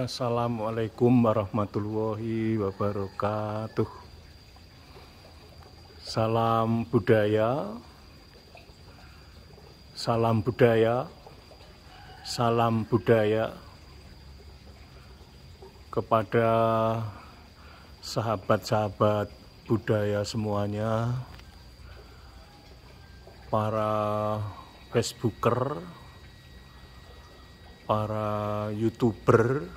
Assalamualaikum warahmatullahi wabarakatuh. Salam budaya, salam budaya, salam budaya kepada sahabat-sahabat budaya semuanya, para Facebooker, para YouTuber,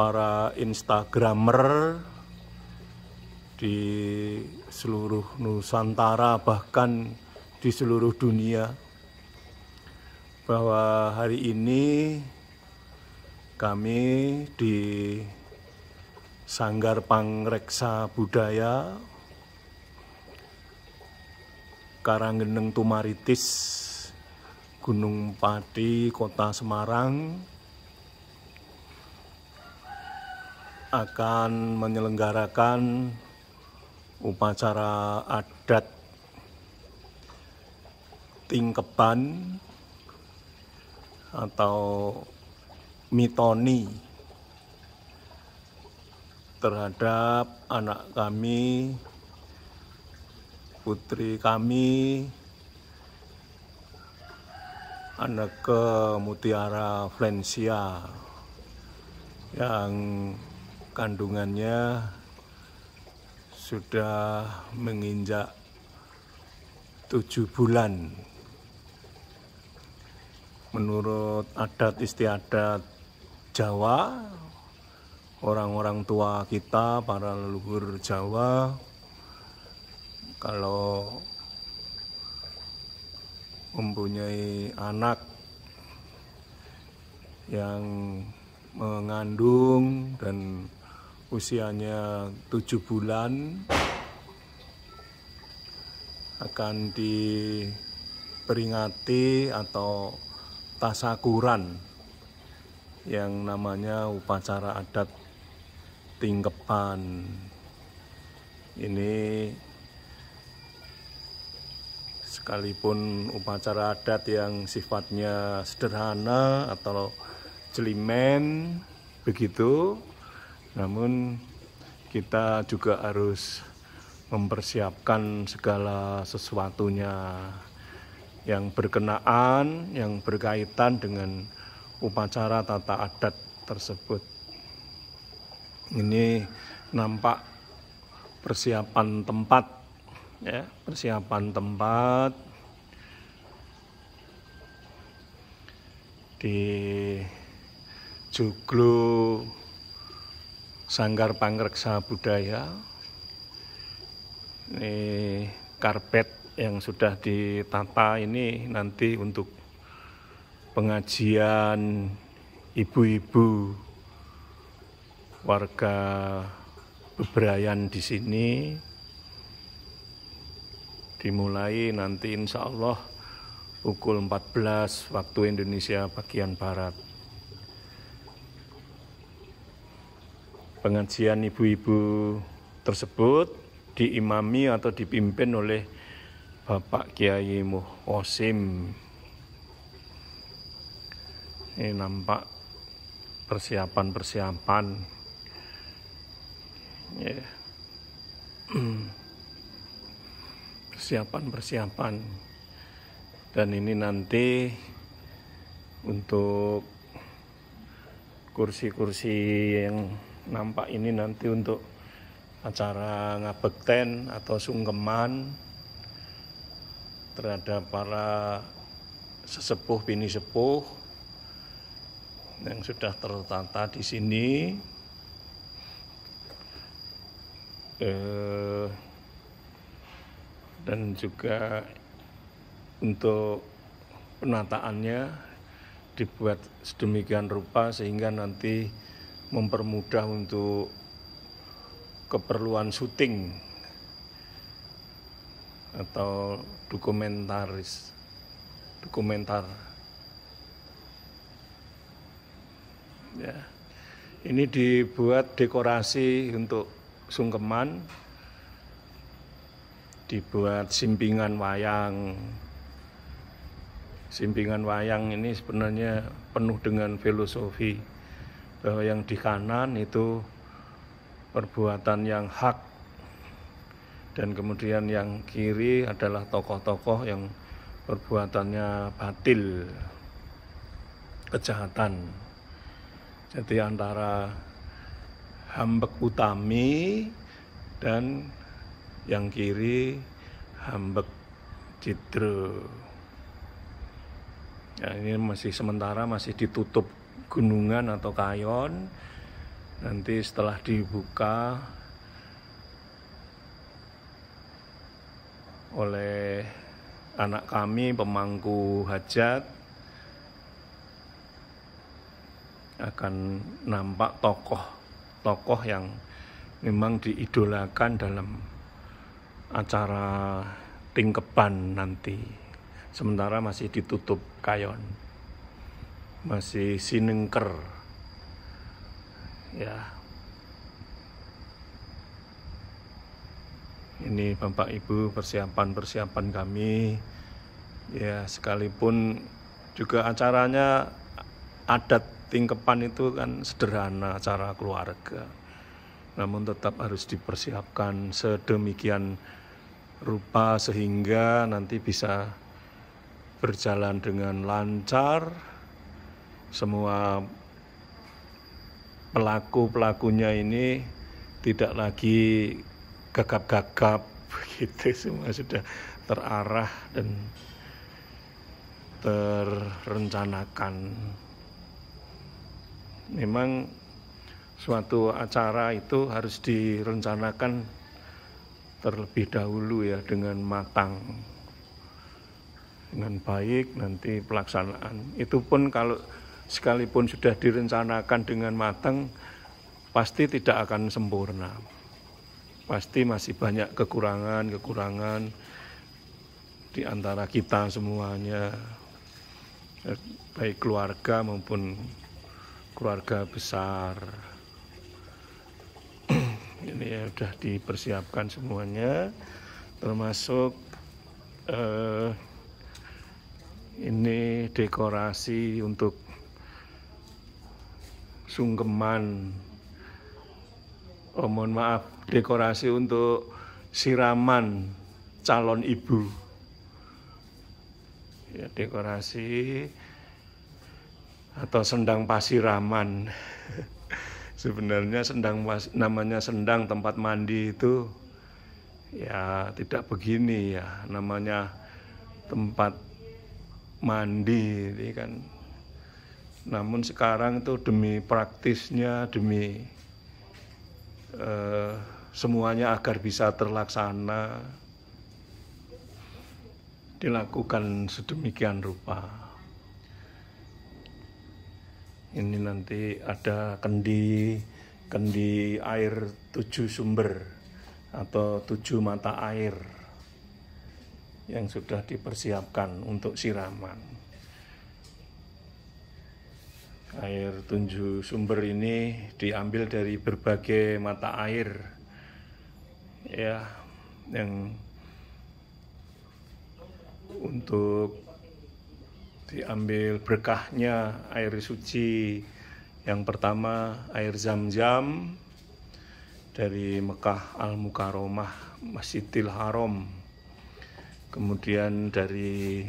para instagramer di seluruh Nusantara bahkan di seluruh dunia bahwa hari ini kami di Sanggar Pangreksa Budaya Karanggeneng Tumaritis Gunung Pati Kota Semarang akan menyelenggarakan upacara adat tingkeban atau mitoni terhadap anak kami, putri kami, anak ke Mutiara Flensia yang kandungannya sudah menginjak tujuh bulan. Menurut adat istiadat Jawa, orang-orang tua kita, para leluhur Jawa, kalau mempunyai anak yang mengandung dan usianya tujuh bulan akan diperingati atau tasakuran yang namanya upacara adat tingkepan ini sekalipun upacara adat yang sifatnya sederhana atau jelimen begitu namun kita juga harus mempersiapkan segala sesuatunya yang berkenaan, yang berkaitan dengan upacara tata adat tersebut. Ini nampak persiapan tempat, ya, persiapan tempat di Joglo Sanggar Pangreksa Budaya. Ini karpet yang sudah ditata ini nanti untuk pengajian ibu-ibu warga beberayan di sini dimulai nanti insya Allah pukul 14 waktu Indonesia bagian Barat. pengajian ibu-ibu tersebut diimami atau dipimpin oleh Bapak Kiai Muhosim. Ini nampak persiapan-persiapan. Ya. Persiapan-persiapan. Dan ini nanti untuk kursi-kursi yang nampak ini nanti untuk acara ngabekten atau sungkeman terhadap para sesepuh bini sepuh yang sudah tertata di sini eh, dan juga untuk penataannya dibuat sedemikian rupa sehingga nanti mempermudah untuk keperluan syuting atau dokumentaris dokumentar. ya ini dibuat dekorasi untuk sungkeman dibuat simpingan wayang simpingan wayang ini sebenarnya penuh dengan filosofi bahwa eh, yang di kanan itu perbuatan yang hak dan kemudian yang kiri adalah tokoh-tokoh yang perbuatannya batil kejahatan jadi antara hambek utami dan yang kiri hambek cidro ya, ini masih sementara masih ditutup gunungan atau kayon nanti setelah dibuka oleh anak kami pemangku hajat akan nampak tokoh-tokoh yang memang diidolakan dalam acara tingkepan nanti sementara masih ditutup kayon masih sinengker ya ini Bapak Ibu persiapan-persiapan kami ya sekalipun juga acaranya adat tingkepan itu kan sederhana acara keluarga namun tetap harus dipersiapkan sedemikian rupa sehingga nanti bisa berjalan dengan lancar semua pelaku-pelakunya ini tidak lagi gagap-gagap gitu semua sudah terarah dan terrencanakan memang suatu acara itu harus direncanakan terlebih dahulu ya dengan matang dengan baik nanti pelaksanaan itu pun kalau sekalipun sudah direncanakan dengan matang, pasti tidak akan sempurna. Pasti masih banyak kekurangan-kekurangan di antara kita semuanya, eh, baik keluarga maupun keluarga besar. Ini ya sudah dipersiapkan semuanya, termasuk eh, ini dekorasi untuk sungkeman oh mohon maaf dekorasi untuk siraman calon ibu ya, dekorasi atau sendang pasiraman sebenarnya sendang namanya sendang tempat mandi itu ya tidak begini ya namanya tempat mandi ini kan namun sekarang itu demi praktisnya demi eh, semuanya agar bisa terlaksana dilakukan sedemikian rupa ini nanti ada kendi kendi air tujuh sumber atau tujuh mata air yang sudah dipersiapkan untuk siraman. Air tunjuk Sumber ini diambil dari berbagai mata air ya yang untuk diambil berkahnya air suci yang pertama air zam-zam dari Mekah Al-Mukaromah Masjidil Haram kemudian dari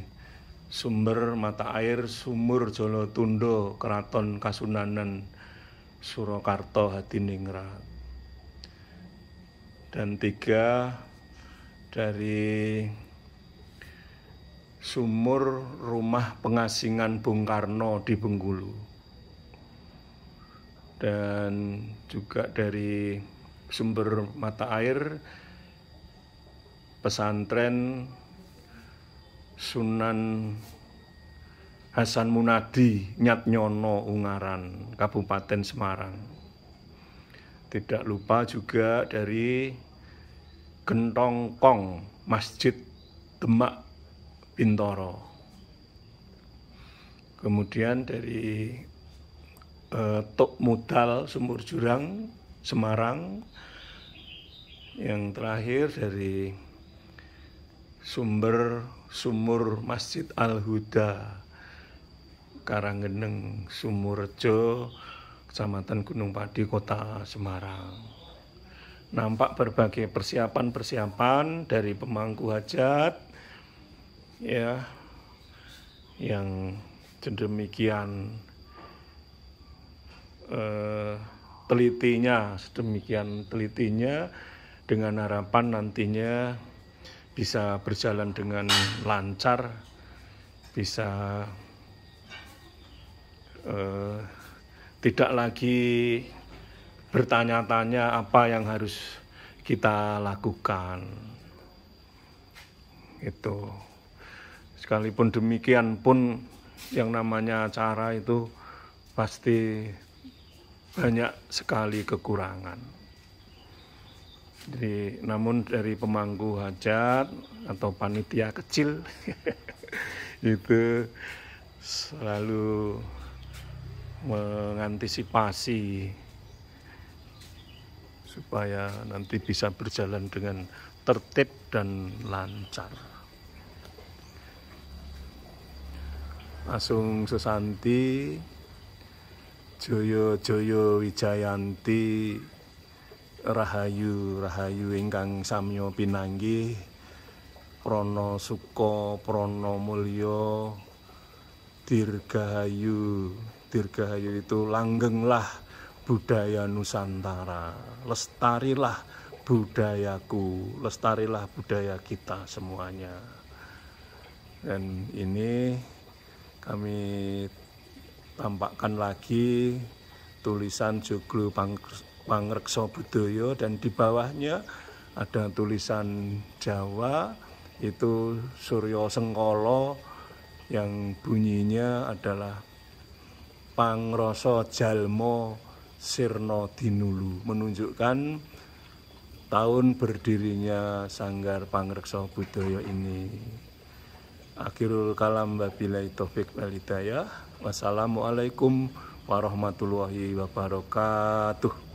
sumber mata air sumur jolo tundo keraton kasunanan Surakarta Hadiningrat dan tiga dari sumur rumah pengasingan Bung Karno di Bengkulu dan juga dari sumber mata air pesantren Sunan Hasan Munadi Nyatnyono Ungaran Kabupaten Semarang tidak lupa juga dari Gentong Kong Masjid Demak Bintoro kemudian dari eh, Tok Mudal Sumur Jurang Semarang yang terakhir dari sumber sumur Masjid Al Huda Karanggeneng, Sumurjo Kecamatan Gunung Padi Kota Semarang nampak berbagai persiapan-persiapan dari pemangku hajat ya yang sedemikian eh, telitinya sedemikian telitinya dengan harapan nantinya bisa berjalan dengan lancar, bisa eh, tidak lagi bertanya-tanya apa yang harus kita lakukan. Itu. Sekalipun demikian pun yang namanya cara itu pasti banyak sekali kekurangan. Jadi, namun dari pemangku hajat atau panitia kecil itu selalu mengantisipasi supaya nanti bisa berjalan dengan tertib dan lancar. Asung Susanti Joyo Joyo Wijayanti Rahayu Rahayu ingkang samyo Pinanggi, Prono Suko Prono Mulyo Dirgahayu Dirgahayu itu langgenglah budaya Nusantara Lestarilah budayaku Lestarilah budaya kita semuanya Dan ini kami tampakkan lagi tulisan Joglo Pangkres Pangrekso Budoyo dan di bawahnya ada tulisan Jawa itu Suryo Sengkolo yang bunyinya adalah Pangroso Jalmo Sirno Dinulu menunjukkan tahun berdirinya Sanggar Pangrekso Budoyo ini. Akhirul kalam wabillahi taufik wal hidayah. Wassalamualaikum warahmatullahi wabarakatuh.